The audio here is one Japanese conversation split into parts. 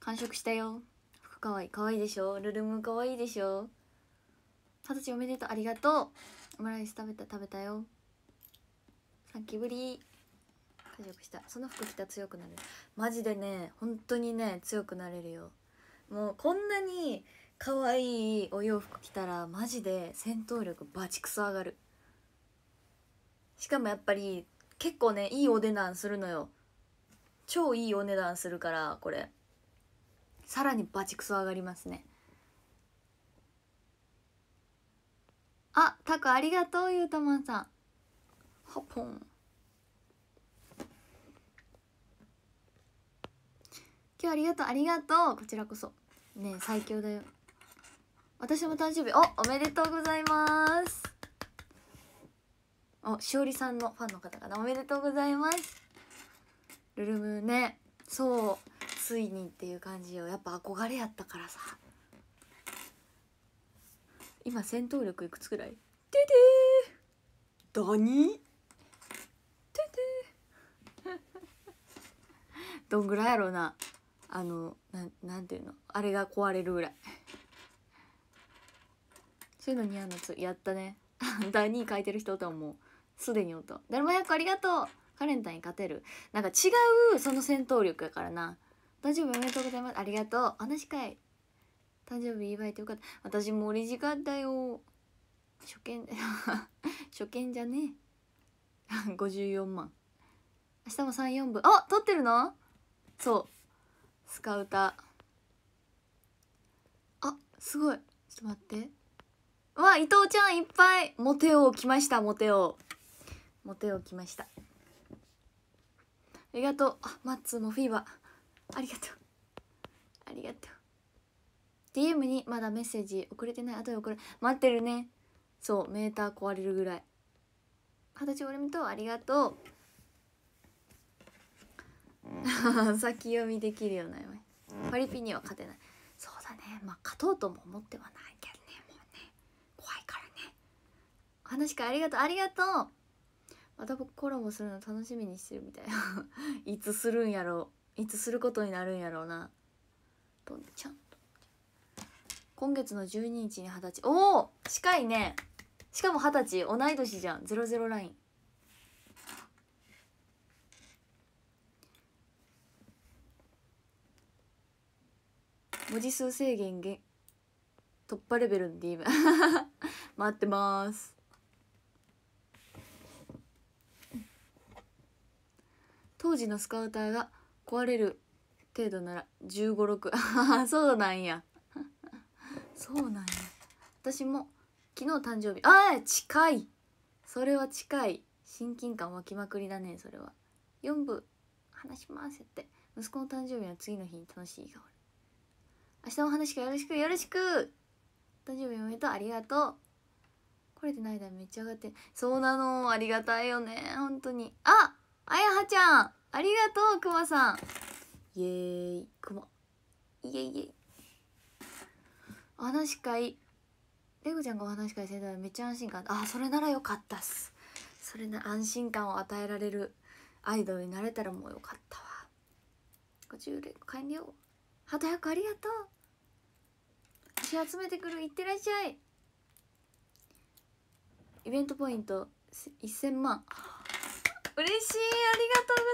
完食したよ服かわいいかわいいでしょルルムかわいいでしょ二十歳おめでとうありがとうオムライス食べた食べたよさっきぶり完食したその服着たら強くなるマジでね本当にね強くなれるよもうこんなに可愛いお洋服着たらマジで戦闘力バチクソ上がるしかもやっぱり結構ねいいお値段するのよ超いいお値段するからこれさらにバチクソ上がりますねあタコありがとうゆうたまんさんはぽん今日ありがとうありがとうこちらこそね最強だよ私も誕生日おおめでとうございますおしおりさんのファンの方かなおめでとうございますルルムねそうついにっていう感じよやっぱ憧れやったからさ今戦闘力いくつぐらいててーダニててーどんぐらいやろうなあのななんていうのあれが壊れるぐらいそういうの似合うのつやったね ダニー書いてる人とはもうすでにおっただるま1ありがとうカレンタンに勝てるなんか違うその戦闘力やからな誕生日おめでとうございますありがとう話かい誕生日祝えてよかった私もり時間だよ初見 初見じゃねえ54万明日も34分あ撮ってるのそうスカウターあすごいちょっと待ってわ伊藤ちゃんいっぱいモテ王来ましたモテをモテ王来ましたありがとうあマッツもフィーバーありがとうありがとう DM にまだメッセージ送れてない後で送る待ってるねそうメーター壊れるぐらい二十歳俺見とありがとう 先読みできるようなりパリピには勝てないそうだねまあ勝とうとも思ってはないけどねもうね怖いからね話かありがとうありがとうまた僕コラボするの楽しみにしてるみたいな いつするんやろういつすることになるんやろうなとんちゃん今月の12日に二十歳おお近いねしかも二十歳同い年じゃん00ライン文字数制限げ突破レベルの DM 待ってます当時のスカウターが壊れる程度なら1 5 6ああそうなんや そうなんや私も昨日誕生日ああ近いそれは近い親近感湧きまくりだねそれは4部話しますって息子の誕生日の次の日に楽しい日明日も話がよろしくよろしく誕生日おめでとうありがとうこれでないだめっちゃ上がってそうなのありがたいよね本当にああやはちゃんありがとうくまさんイエーイくまイエイイエイお話し会レゴちゃんがお話し会してたらめっちゃ安心感あそれならよかったっすそれな安心感を与えられるアイドルになれたらもうよかったわ50連完了たやくありがとう足集めてくるいってらっしゃいイベントポイント1000万嬉しいありがとう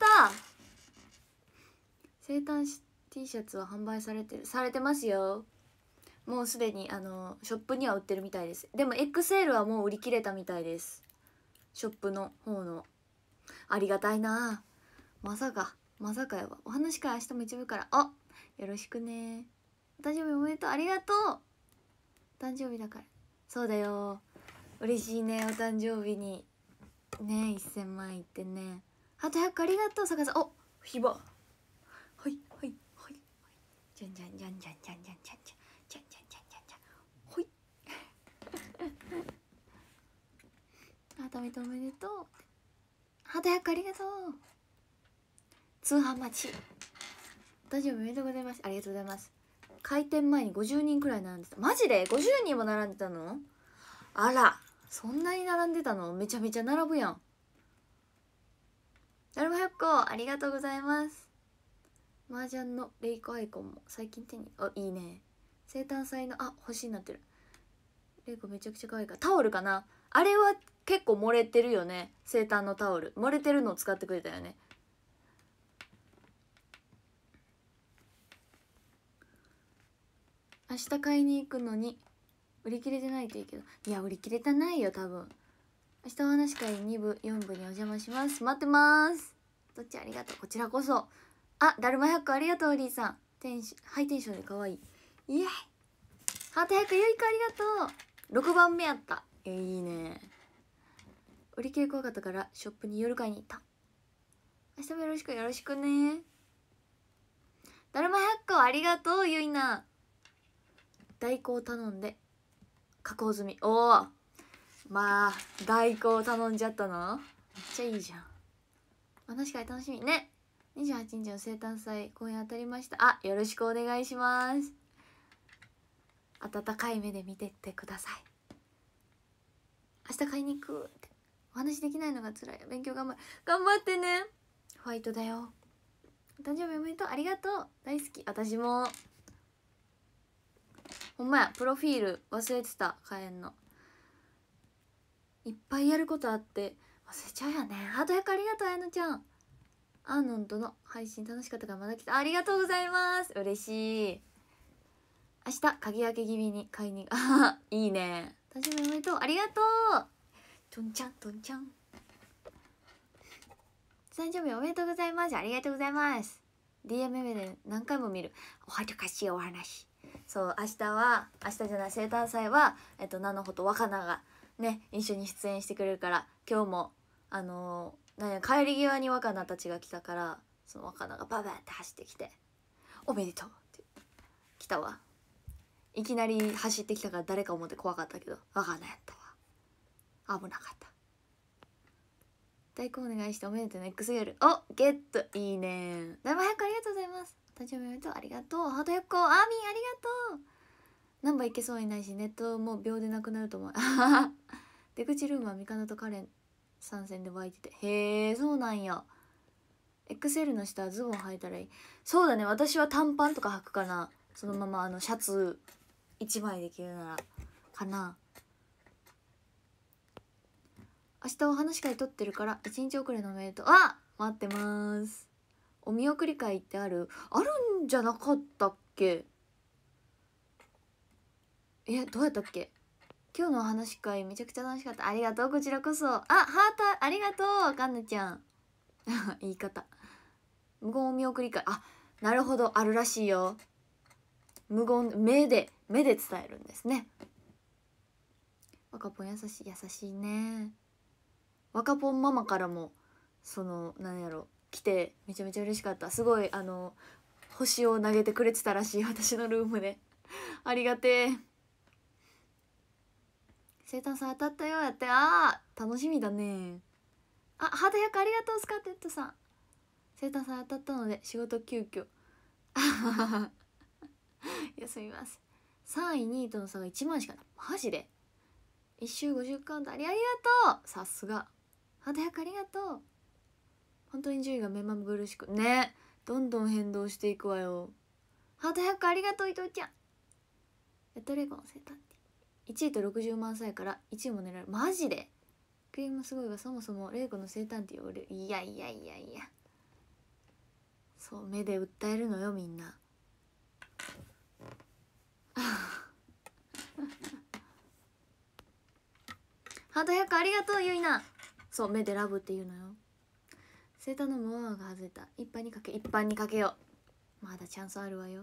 ございますやった生誕 T シャツは販売されてるされてますよもうすでにあのショップには売ってるみたいですでも XL はもう売り切れたみたいですショップの方のありがたいなまさかまさかやばお話会明日も一部からあよろしくねお誕生日おめでとうありがとう誕生日だからそうだよ嬉しいねお誕生日にね1000万いってねあと100個ありがとう坂さんおひばはいはいはいじゃんじゃんじゃんじゃんじゃんじゃんじゃんじゃんじゃんじゃんじゃんじゃんじゃんほい 改めておめでとうあと100個ありがとう通販待ち大丈夫おめでとうございますありがとうございます開店前に50人くらい並んでたマジで50人も並んでたのあらそんなに並んでたのめちゃめちゃ並ぶやんだるま個ありがとうございます麻雀のレイコアイコンも最近手にあいいね生誕祭のあ星になってるレイコめちゃくちゃ可愛いかタオルかなあれは結構漏れてるよね生誕のタオル漏れてるのを使ってくれたよね明日買いに行くのに売り切れてないといいけどいや売り切れたないよ多分明日お話会2部4部にお邪魔します待ってますどっちありがとうこちらこそあだるま百個ありがとうおりーさんテンシハイテンションで可愛いイエイハート1よいかありがとう6番目やったいいね売り切れ怖かったからショップに夜買いに行った明日もよろしくよろしくねだるま百個ありがとうゆいな代行頼んで加工済みおおまあ代行頼んじゃったのめっちゃいいじゃん、まあ、確かに楽しみね28日の生誕祭公演当たりましたあよろしくお願いします温かい目で見てってください明日買いに行くってお話できないのが辛い勉強頑張る頑張ってねホワイトだよ誕生日おめでとうありがとう大好き私もほんまやプロフィール忘れてた変えんのいっぱいやることあって忘れちゃうよねハート1ありがとうあやのちゃんアーノンとの配信楽しかったからまだ来たありがとうございます嬉しい明日鍵開け気味に買いにあいいね誕生日おめでとうありがとうとんちゃんとんちゃん誕生日おめでとうございますありがとうございます DM で何回も見るお恥ずかしいお話そう明日は明日じゃない生誕祭は、えっと、菜の穂と若菜がね一緒に出演してくれるから今日もあのー、帰り際に若菜たちが来たからその若菜がババンって走ってきて「おめでとう」って来たわいきなり走ってきたから誰か思って怖かったけど若菜やったわ危なかった大根お願いしておめでとう XL おゲットいいねだいありがとう誕生日おめでとうありがとうハートよっこアーミンありがとう何杯いけそうにないしネットも秒でなくなると思う 出口ルームはミカナとカレン参戦で湧いててへえそうなんや XL の下はズボン履いたらいいそうだね私は短パンとか履くかなそのままあのシャツ1枚できるならかな明日お話会撮ってるから1日遅れのおめでとうあ待ってますお見送り会ってあるあるんじゃなかったっけえどうやったっけ今日のお話会めちゃくちゃ楽しかったありがとうこちらこそあハートありがとうかんなちゃん 言い方無言お見送り会あなるほどあるらしいよ無言目で目で伝えるんですね若ぽん優しい優しいね若ぽんママからもそのなんやろ来てめちゃめちゃ嬉しかったすごいあの星を投げてくれてたらしい 私のルームで ありがてえ生誕さん当たったよやってああ楽しみだねあハート100ありがとうスカーテッドさん生誕さん当たったので仕事急遽 休みます3位2位との差が1万しかないマジで1周50カウントありありがとうさすがハート100ありがとう本当に順位が目まぐるしくねどんどん変動していくわよハート100ありがとう伊藤ちゃんやっとレイ忘れたって1位と60万歳から1位も狙えるマジでクリームすごいがそもそもレイコの生誕って言われるいやいやいやいやそう目で訴えるのよみんな ハート100ありがとうゆいなそう目でラブって言うのよセーターのモアが外れた一般にかけ一般にかけようまだチャンスあるわよ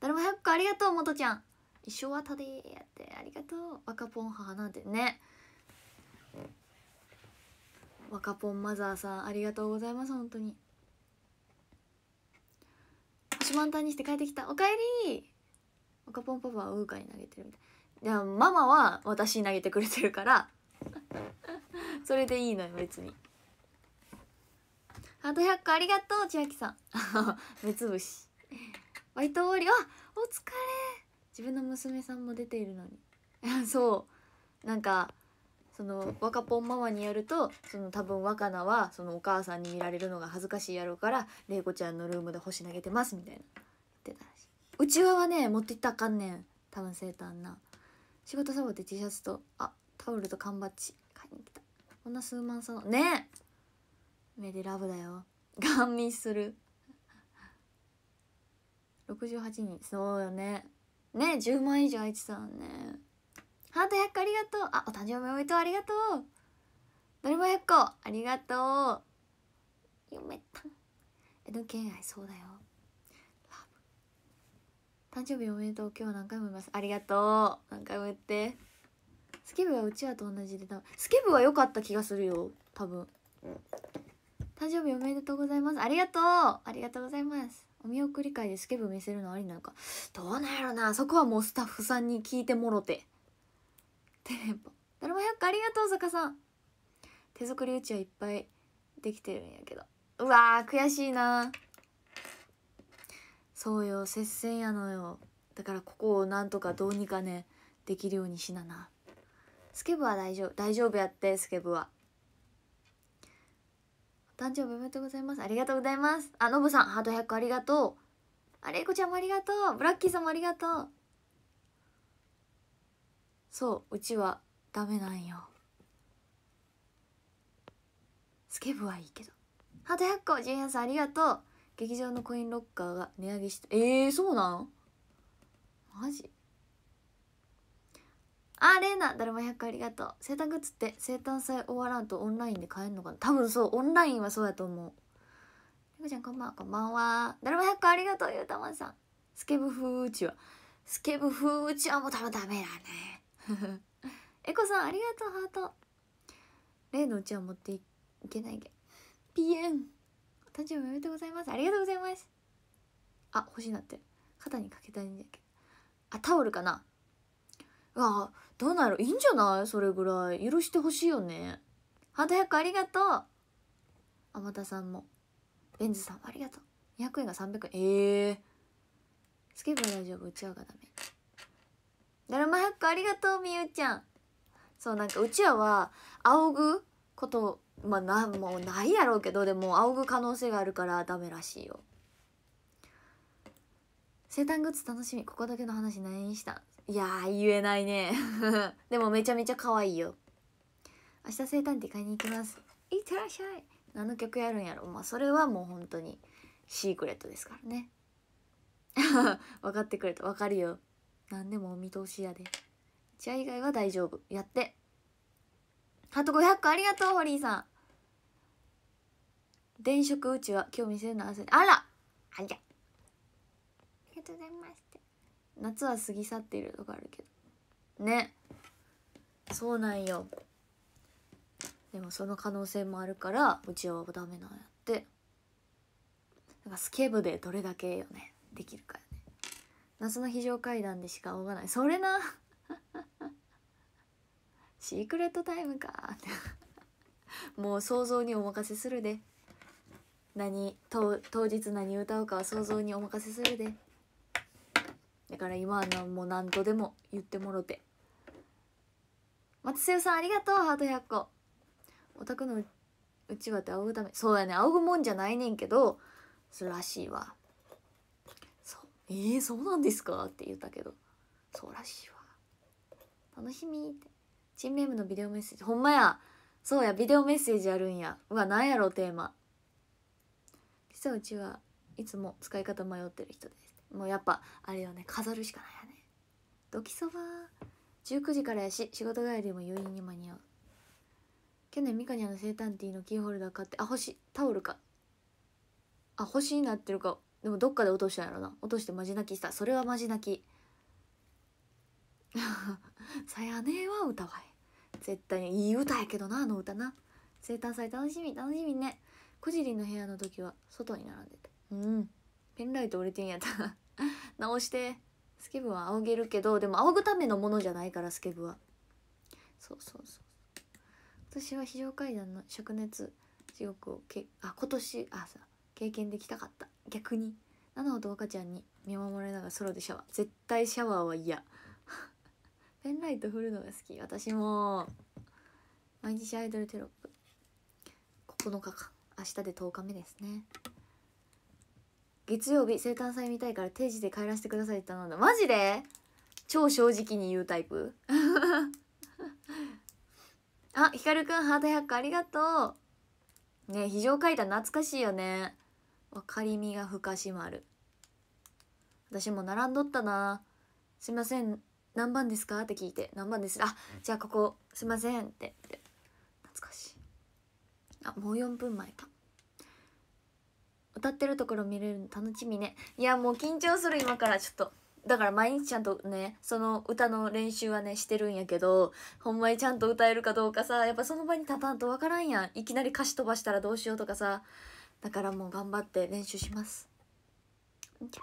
誰も早くありがとう元ちゃん一生はたでやってありがとう若ポン母なんてね若ポンマザーさんありがとうございます本当に星満タンにして帰ってきたおかえり若ポンパパはウーカに投げてるみたいでもママは私に投げてくれてるから それでいいのよ別にハート100個ありがとう千秋さん 目つぶしバイト終わりあお疲れ自分の娘さんも出ているのに そうなんかその若ぽんママによるとその多分若菜はそのお母さんに見られるのが恥ずかしいやろうから玲子ちゃんのルームで星投げてますみたいな言ってたらしいうちわはね持っていったらあかんねん多分生誕な仕事サボって T シャツとあタオルと缶バッジ買いに来たこんな数万そのねえメデラブだよガン見する68人そうよねね10万以上愛知さんねハート100個ありがとうあお誕生日おめでとうありがとうどれも100個ありがとう夢た江戸県愛そうだよ誕生日おめでとう今日何回も言いますありがとう何回も言ってスケブはうちわと同じでスケブは良かった気がするよ多分、うん誕生日おめでとうございますありがとうありがとうございますお見送り会でスケブ見せるのありなのかどうなんやろなそこはもうスタッフさんに聞いてもろてテレポだるま100個ありがとう坂さん手作りうちはいっぱいできてるんやけどうわ悔しいなそうよ接戦やのよだからここをなんとかどうにかねできるようにしななスケブは大丈夫大丈夫やってスケブは誕生日おめでとうございますありがとうございますあのぶさんハート100個ありがとうあれいこちゃんもありがとうブラッキーさんもありがとうそううちはダメなんよスケブはいいけどハート100個ジュニアさんありがとう劇場のコインロッカーが値上げしたえー、そうなんマジあれな誰も100ありがとう生誕グッズって生誕祭終わらんとオンラインで買えるのかな多分そうオンラインはそうやと思うりこちゃんこんばんはこんばんは誰も100ありがとうゆうたまんさんスケブ風うちわスケブ風うちわも多分ダメだねえこ さんありがとうハート例のうちわ持っていけないけピエンお誕生日おめでとうございますありがとうございますあ欲しいなって肩にかけたいんだけどあタオルかなあどうなるいいんじゃないそれぐらい許してほしいよねハート100ありがとう天田さんもベンズさんもありがとう200円が300円ええー、スケー大丈夫うちわがダメだるま100個ありがとうみゆちゃんそうなんかうちわは仰ぐことまあなもうないやろうけどでも仰ぐ可能性があるからダメらしいよ生誕グッズ楽しみここだけの話何したいや言えないね でもめちゃめちゃ可愛いよ明日生誕って買いに行きますいってらっしゃい何の曲やるんやろまあそれはもう本当にシークレットですからね 分かってくれた分かるよ何でもお見通しやでじゃあ以外は大丈夫やってあと500個ありがとうホリーさん電飾うちは今日見せるのあらありゃありがとうございました夏は過ぎ去っているとかあるけどねそうなんよでもその可能性もあるからうちはダメなんやってなんかスケブでどれだけよねできるかよね夏の非常階段でしか仰がないそれな シークレットタイムか もう想像にお任せするで何当日何歌うかは想像にお任せするでだから今は何も何度でも言ってもろて松代さんありがとうハート100個お宅のうちわって仰ぐためそうやね仰ぐもんじゃないねんけどそれらしいわそうえー、そうなんですかって言ったけどそうらしいわ楽しみってチーム M のビデオメッセージほんまやそうやビデオメッセージあるんやうわ何やろテーマ実はうちはいつも使い方迷ってる人ですもうやっぱあれよね飾るしかないよねドキそば19時からやし仕事帰りも余韻に間に合う去年ミカニャの生誕ティーのキーホルダー買ってあ星タオルかあ星になってるかでもどっかで落としたんやろな落としてマジ泣きしたそれはマジ泣き さやねは歌わへん絶対にいい歌やけどなあの歌な生誕祭楽しみ楽しみねこじりの部屋の時は外に並んでたうんペンライト折れてんやった 直してスケブは仰げるけどでも仰ぐためのものじゃないからスケブはそうそうそう私は非常階段の灼熱地獄をけあ今年あさ経験できたかった逆に菜々緒と若ちゃんに見守られながらソロでシャワー絶対シャワーは嫌 ペンライト振るのが好き私も毎日アイドルテロップ9日か明日で10日目ですね月曜日生誕祭見たいから定時で帰らせてくださいって頼んだマジで超正直に言うタイプ あひかるくんハート100個ありがとうね非常階段懐かしいよねわかりみが深しまる私も並んどったなすいません何番ですかって聞いて何番ですあじゃあここすいませんって懐かしいあもう4分前か歌ってるところ見れるの楽しみねいやもう緊張する今からちょっとだから毎日ちゃんとねその歌の練習はねしてるんやけどほんまにちゃんと歌えるかどうかさやっぱその場に立たんとわからんやんいきなり歌詞飛ばしたらどうしようとかさだからもう頑張って練習しますじゃ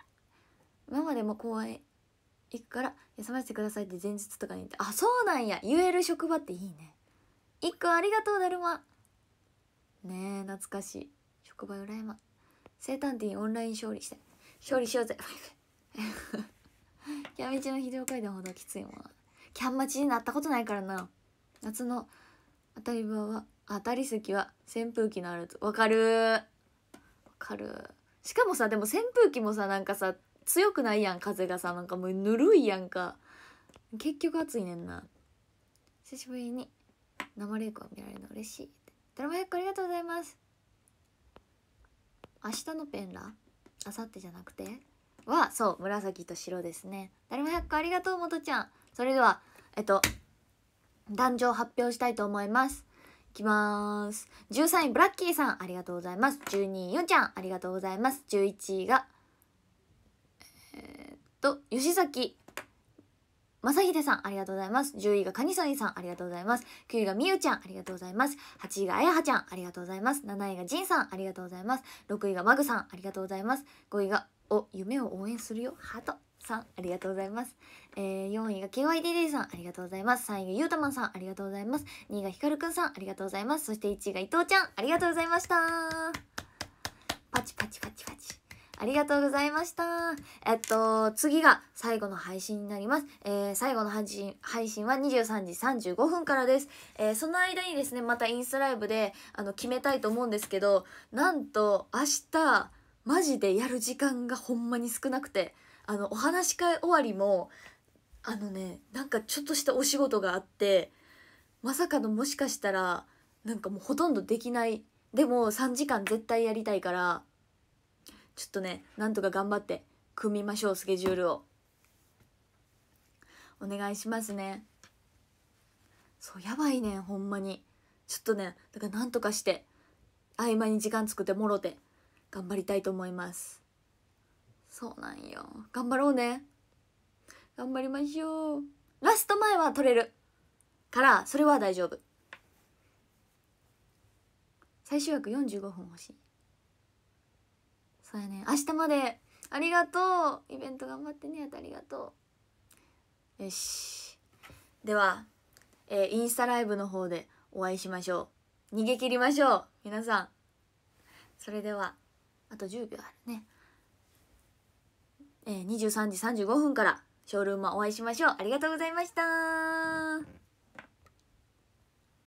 今までも公園行くから休ませてくださいって前日とかに言ってあそうなんや言える職場っていいね一個ありがとうだるまねえ懐かしい職場羨ま生誕日にオンライン勝利して勝利しようぜ キャン道のど常階段ほどきついもんキャンマチになったことないからな夏の当たり場は当たり席は扇風機のあるわかるわかるしかもさでも扇風機もさなんかさ強くないやん風がさなんかもうぬるいやんか結局暑いねんな久しぶりに生レイを見られるの嬉しいドラマ1個ありがとうございます明日のペンラあさってじゃなくてはそう紫と白ですね誰も100個ありがとうもとちゃんそれではえっと壇上発表したいと思いますいきます13位ブラッキーさんありがとうございます12位ヨンちゃんありがとうございます11位がえー、っと吉崎正秀さん、ありがとうございます。10位がカニソニさん、ありがとうございます。9位がみゆちゃん、ありがとうございます。8位があやはちゃん、ありがとうございます。7位がじんさん、ありがとうございます。6位がマグさん、ありがとうございます。5位が、お、夢を応援するよ、ハート。さん、ありがとうございます。えー、4位が KYDD さん、ありがとうございます。3位がゆうたまんさん、ありがとうございます。2位がひかるくんさん、ありがとうございます。そして1位が伊藤ちゃん、ありがとうございました。パチパチパチパチ。ありがとうございました。えっと、次が最後の配信になります。えー、最後の配信、配信は23時35分からです。えー、その間にですね、またインスタライブで、あの、決めたいと思うんですけど、なんと、明日、マジでやる時間がほんまに少なくて、あの、お話し会終わりも、あのね、なんかちょっとしたお仕事があって、まさかのもしかしたら、なんかもうほとんどできない。でも3時間絶対やりたいから、ちょっとねなんとか頑張って組みましょうスケジュールをお願いしますねそうやばいねほんまにちょっとねだからなんとかして合間に時間作ってもろて頑張りたいと思いますそうなんよ頑張ろうね頑張りましょうラスト前は取れるからそれは大丈夫最終枠45分欲しいそうやね明日までありがとうイベント頑張ってねありがとうよしでは、えー、インスタライブの方でお会いしましょう逃げ切りましょう皆さんそれではあと10秒あるね、えー、23時35分からショールームお会いしましょうありがとうございました